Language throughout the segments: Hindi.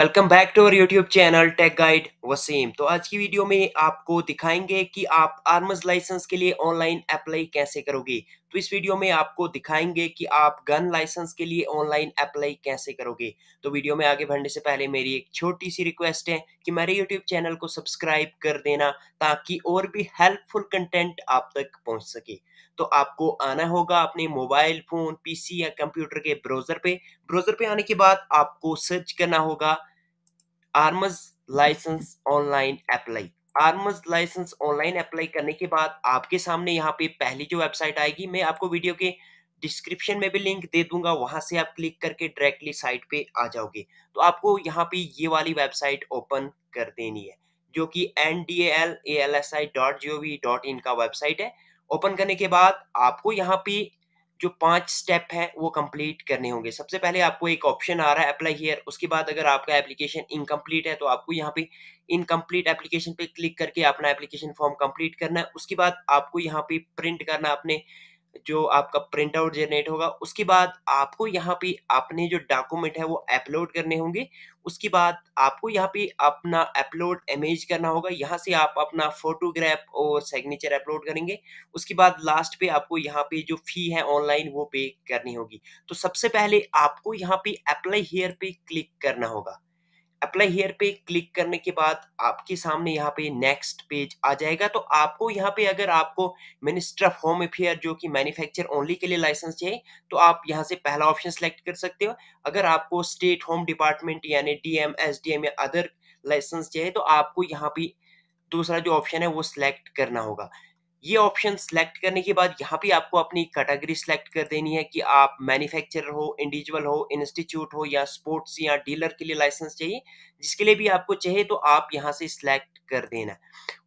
Welcome back to our YouTube channel Tech Guide. Wasim तो आज की वीडियो में आपको दिखाएंगे कि आप आर्मज लाइसेंस के लिए ऑनलाइन अप्लाई कैसे करोगे तो इस वीडियो में आपको दिखाएंगे कि आप गन लाइसेंस के लिए ऑनलाइन अप्लाई कैसे करोगे तो वीडियो में आगे बढ़ने से पहले मेरी एक छोटी सी रिक्वेस्ट है कि मेरे यूट्यूब चैनल को सब्सक्राइब कर देना ताकि और भी हेल्पफुल कंटेंट आप तक पहुंच सके तो आपको आना होगा अपने मोबाइल फोन पीसी या कंप्यूटर के ब्राउजर पे ब्राउजर पे आने के बाद आपको सर्च करना होगा arms licence online apply arms licence online apply करने के बाद आपके सामने यहाँ पे पहली जो वेबसाइट आएगी मैं आपको वीडियो के डिस्क्रिप्शन में भी लिंक दे दूंगा वहां से आप क्लिक करके डायरेक्टली साइट पे आ जाओगे तो आपको यहाँ पे ये वाली वेबसाइट ओपन कर देनी है जो कि N D L A L S I dot G O V dot in का वेबसाइट है ओपन करने के बाद आपको यहाँ पे जो पांच स्टेप है वो कंप्लीट करने होंगे सबसे पहले आपको एक ऑप्शन आ रहा है अप्लाई हियर उसके बाद अगर आपका एप्लीकेशन इनकम्प्लीट है तो आपको यहाँ पे इनकम्प्लीट एप्लीकेशन पे क्लिक करके अपना एप्लीकेशन फॉर्म कंप्लीट करना है उसके बाद आपको यहाँ पे प्रिंट करना अपने जो आपका प्रिंट आउट जनरेट होगा उसके बाद आपको यहाँ पे अपने जो डॉक्यूमेंट है वो अपलोड करने होंगे उसके बाद आपको यहाँ पे अपना अपलोड इमेज करना होगा यहाँ से आप अपना फोटोग्राफ और सिग्नेचर अपलोड करेंगे उसके बाद लास्ट पे आपको यहाँ पे जो फी है ऑनलाइन वो पे करनी होगी तो सबसे पहले आपको यहाँ पे अप्लाई हेयर पे क्लिक करना होगा अप्लाई हेयर पे क्लिक करने के बाद आपके सामने यहाँ पे नेक्स्ट पेज आ जाएगा तो आपको यहाँ पे अगर आपको मिनिस्टर ऑफ होम अफेयर जो कि मैन्युफैक्चर ओनली के लिए लाइसेंस चाहिए तो आप यहाँ से पहला ऑप्शन सेलेक्ट कर सकते हो अगर आपको स्टेट होम डिपार्टमेंट यानी डीएम एसडीएम या अदर लाइसेंस चाहिए तो आपको यहाँ पे दूसरा जो ऑप्शन है वो सिलेक्ट करना होगा ये ऑप्शन सेलेक्ट करने के बाद यहाँ पे आपको अपनी कैटेगरी सेलेक्ट कर देनी है कि आप मैन्युफैक्चरर हो इंडिविजुअल हो इंस्टीट्यूट हो या स्पोर्ट्स या डीलर के लिए लाइसेंस चाहिए जिसके लिए भी आपको चाहिए तो आप यहाँ से सिलेक्ट कर देना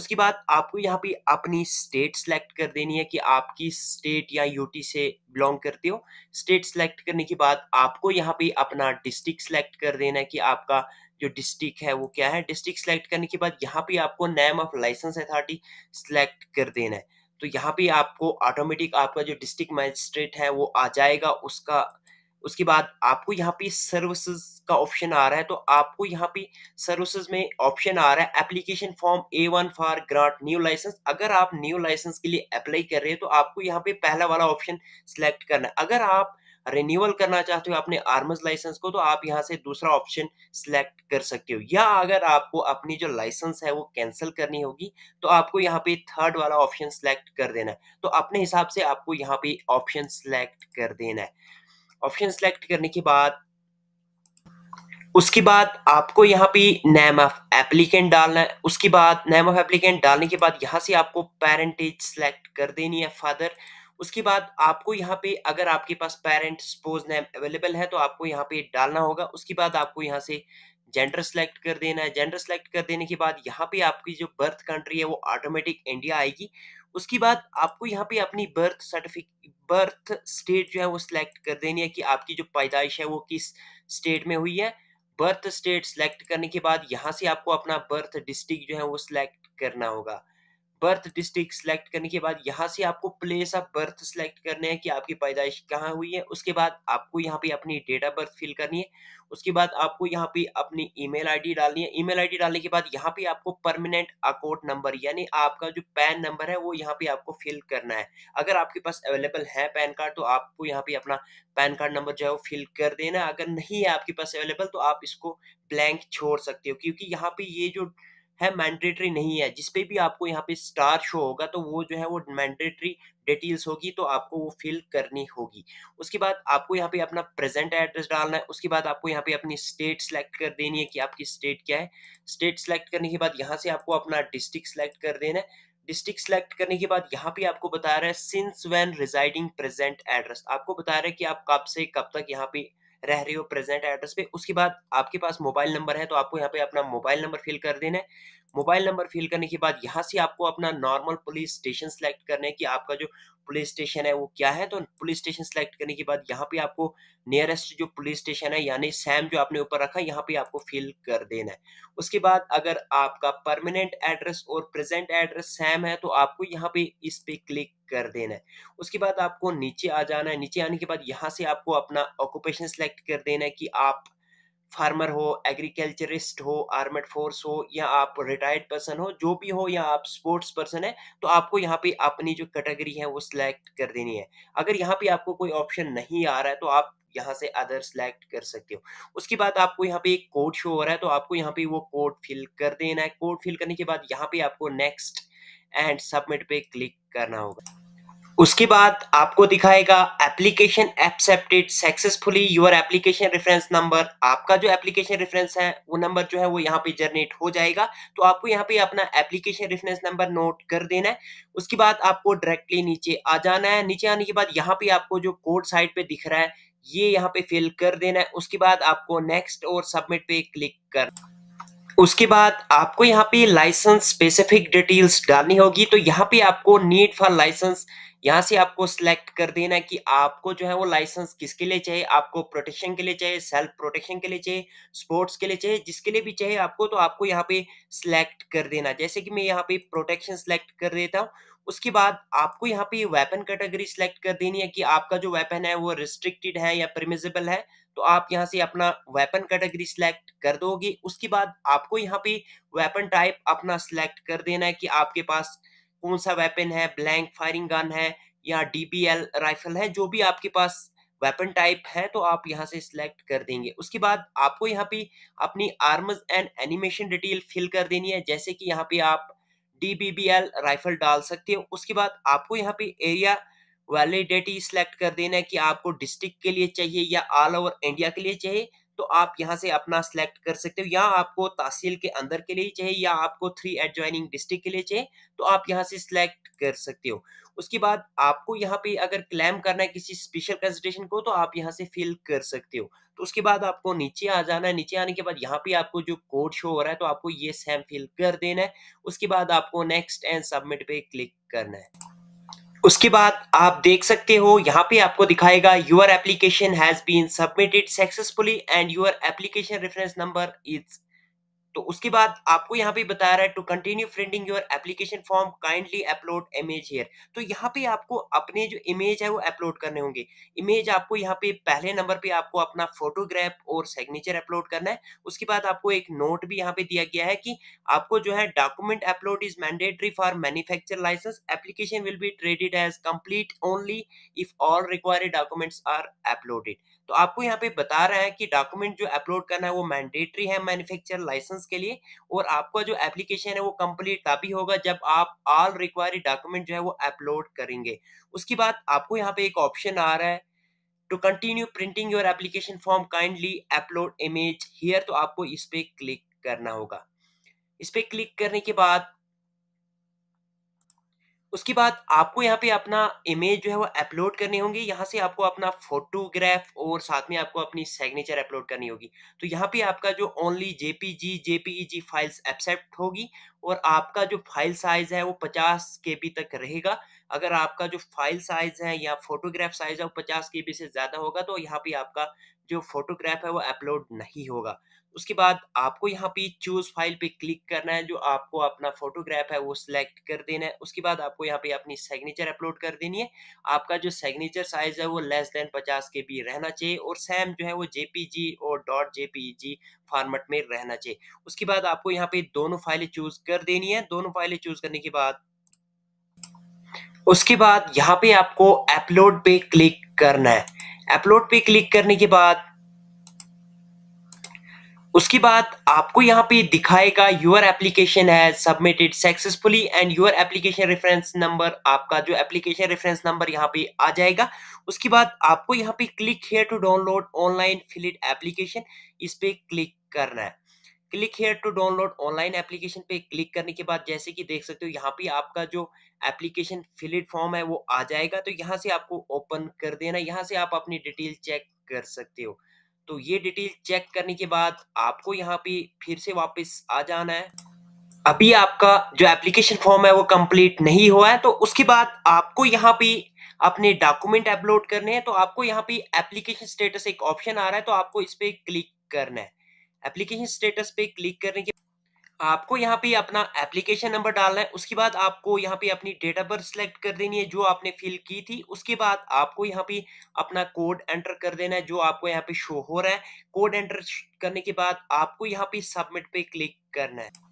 उसके बाद आपको यहाँ पे अपनी स्टेट सेलेक्ट कर देनी है कि आप किस स्टेट या यूटी से बिलोंग करते हो स्टेट सेलेक्ट करने के बाद आपको यहाँ पे अपना डिस्ट्रिक्ट सेलेक्ट कर देना है कि आपका जो डिस्ट्रिक्ट है वो क्या है डिस्ट्रिक्ट सेलेक्ट करने के बाद यहाँ पे आपको name of licence authority select कर देना है तो यहाँ पे आपको ऑटोमेटिक आपका जो डिस्ट्रिक्ट मजिस्ट्रेट है वो आ जाएगा उसका उसके बाद आपको यहाँ पे सर्विसेज का ऑप्शन आ रहा है तो आपको यहाँ पे सर्विसेज में ऑप्शन आ रहा है application form A one for grant new licence अगर आप न्यू लाइसेंस के लिए अप्लाई कर रहे हैं तो आपको यहाँ पे पहला वाला ऑप्शन सिलेक्ट करना है अगर आप रिन्यूअल करना चाहते हो अपने आर्मर्स लाइसेंस को तो आप यहाँ से दूसरा ऑप्शन सिलेक्ट कर सकते हो या अगर आपको अपनी जो लाइसेंस है वो कैंसिल करनी होगी तो आपको यहाँ पे थर्ड वाला ऑप्शन सिलेक्ट कर देना है तो अपने हिसाब से आपको यहाँ पे ऑप्शन सिलेक्ट कर देना है ऑप्शन सिलेक्ट करने के बाद उसके बाद आपको यहाँ पे नेम ऑफ एप्लीकेंट डालना है उसके बाद नेम ऑफ एप्लीकेंट डालने के बाद यहाँ से आपको पेरेंटेज सिलेक्ट कर देनी है फादर उसके बाद आपको यहाँ पे अगर आपके पास पेरेंट स्पोज नेम अवेलेबल है तो आपको यहाँ पे डालना होगा उसके बाद आपको यहाँ से जेंडर सेलेक्ट कर देना है जेंडर सेलेक्ट कर देने के बाद यहाँ पे आपकी जो बर्थ कंट्री है वो ऑटोमेटिक इंडिया आएगी उसके बाद आपको यहाँ पे अपनी बर्थ सर्टिफिक बर्थ स्टेट जो है वो सिलेक्ट कर देनी है कि आपकी जो पैदाइश है वो किस स्टेट में हुई है बर्थ स्टेट सेलेक्ट करने के बाद यहाँ से आपको अपना बर्थ डिस्ट्रिक्ट जो है वो सिलेक्ट करना होगा बर्थ डिस्ट्रिक्ट सेलेक्ट करने के बाद यहाँ से आपको प्लेस ऑफ बर्थ सेलेक्ट करने हैं कि आपकी पैदाइश कहाँ हुई है उसके बाद आपको यहाँ पे अपनी डेट ऑफ बर्थ फिल करनी है उसके बाद आपको यहाँ पे अपनी ईमेल आईडी डालनी है ईमेल आईडी डालने के बाद यहाँ पे आपको परमानेंट अकाउंट नंबर यानी आपका जो पैन नंबर है वो यहाँ पे आपको फिल करना है अगर आपके पास अवेलेबल है पैन कार्ड तो आपको यहाँ पे अपना पैन कार्ड नंबर जो है वो फिल कर देना अगर नहीं है आपके पास अवेलेबल तो आप इसको ब्लैंक छोड़ सकते हो क्योंकि यहाँ पे ये जो है मैंडेटरी नहीं है जिसपे भी आपको यहाँ पे स्टार शो होगा तो वो जो है वो मैंडेटरी डिटेल्स होगी तो आपको वो फिल करनी होगी उसके बाद आपको यहाँ पे अपना प्रेजेंट एड्रेस डालना है उसके बाद आपको यहाँ पे अपनी स्टेट सेलेक्ट कर देनी है कि आपकी स्टेट क्या है स्टेट सेलेक्ट करने के बाद यहाँ से आपको अपना डिस्ट्रिक्ट सेलेक्ट कर देना है डिस्ट्रिक्ट सेलेक्ट करने के बाद यहाँ पे आपको बता रहा है since when residing present address आपको बता रहा है कि आप कब से कब तक यहाँ पे रह रहे हो प्रेजेंट एड्रेस पे उसके बाद आपके पास मोबाइल नंबर है तो आपको यहाँ पे अपना मोबाइल नंबर फिल कर देना है मोबाइल नंबर फिल करने के बाद यहाँ से आपको अपना नॉर्मल पुलिस स्टेशन सेलेक्ट करने है कि आपका जो पुलिस स्टेशन है वो क्या है तो पुलिस स्टेशन सेलेक्ट करने के बाद यहाँ पे आपको नियरेस्ट जो पुलिस स्टेशन है यानी सैम जो आपने ऊपर रखा है यहाँ पे आपको फिल कर देना है उसके बाद अगर आपका परमानेंट एड्रेस और प्रेजेंट एड्रेस सैम है तो आपको यहाँ पे इस पे क्लिक कर देना है उसके बाद आपको नीचे आ जाना है नीचे आने के बाद यहाँ से आपको अपना ऑक्यूपेशन सेलेक्ट कर देना है कि आप फार्मर हो एग्रीकल्चरिस्ट हो आर्मेड फोर्स हो या आप रिटायर्ड पर्सन हो जो भी हो या आप स्पोर्ट्स पर्सन है तो आपको यहाँ पे अपनी जो कैटेगरी है वो सिलेक्ट कर देनी है अगर यहाँ पे आपको कोई ऑप्शन नहीं आ रहा है तो आप यहाँ से अदर सेलेक्ट कर सकते हो उसके बाद आपको यहाँ पे एक कोड शो हो रहा है तो आपको यहाँ पे वो कोड फिल कर देना है कोड फिल करने के बाद यहाँ पे आपको नेक्स्ट एंड सबमिट पे क्लिक करना होगा उसके बाद आपको दिखाएगा application accepted successfully your application reference number आपका जो एप्लीकेशन रेफरेंस है वो नंबर जो है वो यहाँ पे जनरेट हो जाएगा तो आपको यहाँ पे अपना एप्लीकेशन रेफरेंस नंबर नोट कर देना है उसके बाद आपको डायरेक्टली नीचे आ जाना है नीचे आने के बाद यहाँ पे आपको जो कोड साइड पे दिख रहा है ये यहाँ पे फिल कर देना है उसके बाद आपको नेक्स्ट और सबमिट पे क्लिक करना उसके बाद आपको यहाँ पे लाइसेंस स्पेसिफिक डिटेल्स डालनी होगी तो यहाँ पे आपको नीड फॉर लाइसेंस यहाँ से आपको सिलेक्ट कर देना कि आपको जो है वो लाइसेंस किसके लिए चाहिए आपको प्रोटेक्शन के लिए चाहिए सेल्फ प्रोटेक्शन के लिए चाहिए स्पोर्ट्स के लिए चाहिए जिसके लिए भी चाहिए आपको तो आपको यहाँ पे सिलेक्ट कर देना जैसे कि मैं यहाँ पे प्रोटेक्शन सिलेक्ट कर देता हूँ उसके बाद आपको यहाँ पे ये वेपन कैटेगरी सिलेक्ट कर देनी है कि आपका जो वेपन है वो रिस्ट्रिक्टेड है या परमिजेबल है तो आप यहाँ से अपना वेपन कैटेगरी सिलेक्ट कर दोगे उसके बाद आपको यहाँ पे वेपन टाइप अपना सिलेक्ट कर देना है कि आपके पास कौन सा वेपन है ब्लैंक फायरिंग गन है या डी राइफल है जो भी आपके पास वेपन टाइप है तो आप यहां से सिलेक्ट कर देंगे उसके बाद आपको यहां पे अपनी arms and ammunition detail fill कर देनी है जैसे कि यहां पे आप डीबीबीएल राइफल डाल सकते हो उसके बाद आपको यहाँ पे एरिया वैलिडिटी सिलेक्ट कर देना है कि आपको डिस्ट्रिक्ट के लिए चाहिए या ऑल ओवर इंडिया के लिए चाहिए तो आप यहाँ से अपना सिलेक्ट कर सकते हो या आपको तहसील के अंदर के लिए चाहिए या आपको थ्री एडजॉइनिंग डिस्ट्रिक्ट के लिए चाहिए तो आप यहाँ से सिलेक्ट कर सकते हो उसके बाद आपको यहाँ पे अगर क्लेम करना है किसी स्पेशल कंसल्टेशन को तो आप यहाँ से फिल कर सकते हो तो उसके बाद आपको नीचे आ जाना है नीचे आने के बाद यहाँ पे आपको जो कोड शो हो रहा है तो आपको ये सेम फिल कर देना है उसके बाद आपको नेक्स्ट एंड सबमिट पे क्लिक करना है उसके बाद आप देख सकते हो यहाँ पे आपको दिखाएगा your application has been submitted successfully and your application reference number is तो उसके बाद आपको यहाँ पे बता रहा है to continue printing your application form kindly upload image here तो यहाँ पे आपको अपने जो इमेज है वो अपलोड करने होंगे इमेज आपको यहाँ पे पहले नंबर पे आपको अपना फोटोग्राफ और सिग्नेचर अपलोड करना है उसके बाद आपको एक नोट भी यहाँ पे दिया गया है कि आपको जो है document upload is mandatory for manufacture licence application will be treated as complete only if all required documents are uploaded तो आपको यहाँ पे बता रहा है कि डॉक्यूमेंट जो अपलोड करना है वो मैंडेटरी है मैन्युफैक्चर लाइसेंस के लिए और आपका जो एप्लीकेशन है वो कंप्लीट तभी होगा जब आप ऑल रिक्वायर डॉक्यूमेंट जो है वो अपलोड करेंगे उसके बाद आपको यहाँ पे एक ऑप्शन आ रहा है to continue printing your application form kindly upload image here तो आपको इस पर क्लिक करना होगा इस पर क्लिक करने के बाद उसके बाद आपको यहाँ पे अपना इमेज जो है वो अपलोड करनी होगी यहाँ से आपको अपना फोटोग्राफ और साथ में आपको अपनी सिग्नेचर अपलोड करनी होगी तो यहाँ पे आपका जो only JPG JPEG files accept होगी और आपका जो फाइल साइज है वो 50 केबी तक रहेगा अगर आपका जो फाइल साइज है या फोटोग्राफ साइज है वो के बी से ज़्यादा होगा तो यहाँ पे आपका जो फोटोग्राफ है वो अपलोड नहीं होगा उसके बाद आपको यहाँ पे चूज फाइल पे क्लिक करना है जो आपको अपना फोटोग्राफ है वो सिलेक्ट कर देना है उसके बाद आपको यहाँ पे अपनी सिग्नेचर अपलोड कर देनी है आपका जो सिग्नेचर साइज है वो लेस देन पचास के बी रहना चाहिए और सैम जो है वो जेपी और डॉट जेपी फॉर्मेट में रहना चाहिए उसके बाद आपको यहाँ पे दोनों फाइलें चूज कर देनी है दोनों फाइलें चूज करने के बाद उसके बाद यहाँ पे आपको अपलोड पे क्लिक करना है अपलोड पे क्लिक करने के बाद उसके बाद आपको यहाँ पे दिखाएगा योर एप्लीकेशन है submitted successfully and your application reference number आपका जो एप्लीकेशन रेफरेंस नंबर यहाँ पे आ जाएगा उसके बाद आपको यहाँ पे click here to download online filled application इस पे क्लिक करना है click here to download online application पे क्लिक करने के बाद जैसे कि देख सकते हो यहाँ पे आपका जो एप्लीकेशन फिलिट फॉर्म है वो आ जाएगा तो यहाँ से आपको ओपन कर देना यहाँ से आप अपनी डिटेल चेक कर सकते हो तो ये डिटेल चेक करने के बाद आपको यहाँ पे फिर से वापस आ जाना है अभी आपका जो एप्लीकेशन फॉर्म है वो कंप्लीट नहीं हुआ है तो उसके बाद आपको यहाँ पे अपने डॉक्यूमेंट अपलोड करने हैं तो आपको यहाँ पे एप्लीकेशन स्टेटस एक ऑप्शन आ रहा है तो आपको इस पर क्लिक करना है एप्लीकेशन स्टेटस पे क्लिक करने के आपको यहाँ पे अपना एप्लीकेशन नंबर डालना है उसके बाद आपको यहाँ पे अपनी डेट ऑफ बर्थ सेलेक्ट कर देनी है जो आपने फिल की थी उसके बाद आपको यहाँ पे अपना कोड एंटर कर देना है जो आपको यहाँ पे शो हो रहा है कोड एंटर करने के बाद आपको यहाँ पे सबमिट पे क्लिक करना है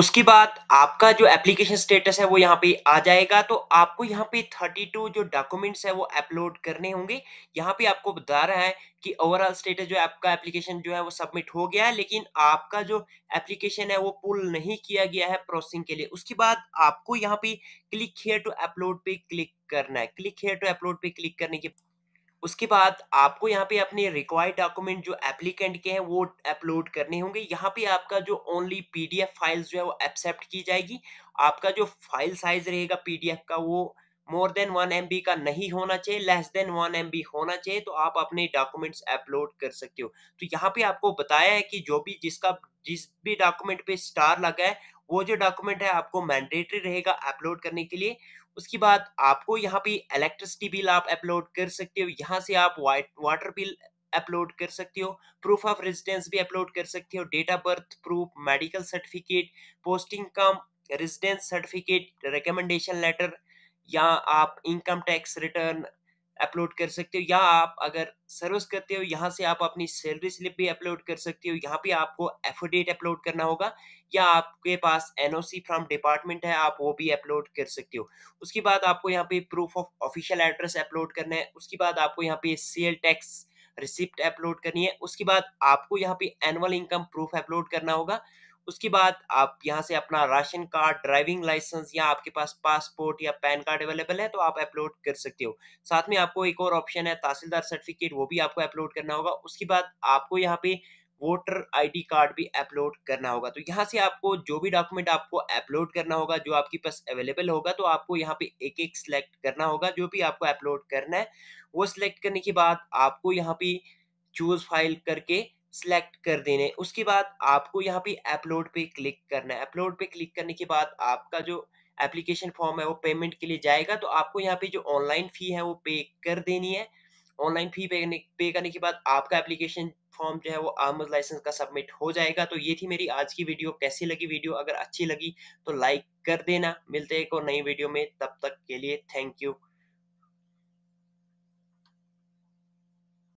उसके बाद आपका जो एप्लीकेशन स्टेटस है वो यहाँ पे आ जाएगा तो आपको यहाँ पे 32 जो डॉक्यूमेंट्स है वो अपलोड करने होंगे यहाँ पे आपको बता रहा है कि ओवरऑल स्टेटस जो आपका एप्लीकेशन जो है वो सबमिट हो गया है लेकिन आपका जो एप्लीकेशन है वो पुल नहीं किया गया है प्रोसेसिंग के लिए उसके बाद आपको यहाँ पे क्लिक हेयर टू अपलोड पे क्लिक करना है क्लिक हेयर टू अपलोड पे क्लिक करने के उसके बाद आपको यहाँ पे अपने रिक्वायर्ड डॉक्यूमेंट जो एप्लीकेंट के हैं वो अपलोड करने होंगे यहाँ पे आपका जो ओनली पीडीएफ फाइल्स जो है वो एक्सेप्ट की जाएगी आपका जो फाइल साइज रहेगा पीडीएफ का वो मोर देन वन एम का नहीं होना चाहिए लेस देन वन एम होना चाहिए तो आप अपने डॉक्यूमेंट्स अपलोड कर सकते हो तो यहाँ पे आपको बताया है कि जो भी जिसका जिस भी डॉक्यूमेंट पे स्टार लगा है वो जो डॉक्यूमेंट है आपको मैंडेटरी रहेगा अपलोड करने के लिए उसके बाद आपको यहाँ पे इलेक्ट्रिसिटी बिल आप अपलोड कर सकते हो यहाँ से आप वाटर बिल अपलोड कर सकते हो प्रूफ ऑफ रेजिडेंस भी अपलोड कर सकते हो date of birth proof medical certificate posting cum residence certificate recommendation letter या आप इनकम टैक्स रिटर्न अपलोड कर सकते हो या आप अगर सर्विस करते हो यहाँ से आप अपनी सैलरी स्लिप भी अपलोड कर सकते हो यहाँ पे आपको एफोडेट अपलोड करना होगा या आपके पास एनओसी फ्रॉम डिपार्टमेंट है आप वो भी अपलोड कर सकते हो उसके बाद आपको यहाँ पे proof of official address upload करना है उसके बाद आपको यहाँ पे सेल टैक्स रिसिप्ट अपलोड करनी है उसके बाद आपको यहाँ पे एनुअल इनकम प्रूफ अपलोड करना होगा उसके बाद आप यहाँ से अपना राशन कार्ड ड्राइविंग लाइसेंस या आपके पास पासपोर्ट या पैन कार्ड अवेलेबल है तो आप अपलोड कर सकते हो साथ में आपको एक और ऑप्शन है तहसीलदार सर्टिफिकेट वो भी आपको अपलोड करना होगा उसके बाद आपको यहाँ पे वोटर आईडी कार्ड भी अपलोड करना होगा तो यहाँ से आपको जो भी डॉक्यूमेंट आपको अपलोड करना होगा जो आपके पास अवेलेबल होगा तो आपको यहाँ पे एक एक सिलेक्ट करना होगा जो भी आपको अपलोड करना है वो सिलेक्ट करने के बाद आपको यहाँ पे चूज फाइल करके सेलेक्ट कर देने उसके बाद आपको यहाँ पे अपलोड पे क्लिक करना है अपलोड पे क्लिक करने के बाद आपका जो एप्लीकेशन फॉर्म है वो पेमेंट के लिए जाएगा तो आपको यहाँ पे जो ऑनलाइन फ़ी है वो पे कर देनी है ऑनलाइन फ़ी पे करने पे करने के बाद आपका एप्लीकेशन फॉर्म जो है वो आर्मज लाइसेंस का सबमिट हो जाएगा तो ये थी मेरी आज की वीडियो कैसी लगी वीडियो अगर अच्छी लगी तो लाइक कर देना मिलते हैं एक और नई वीडियो में तब तक के लिए थैंक यू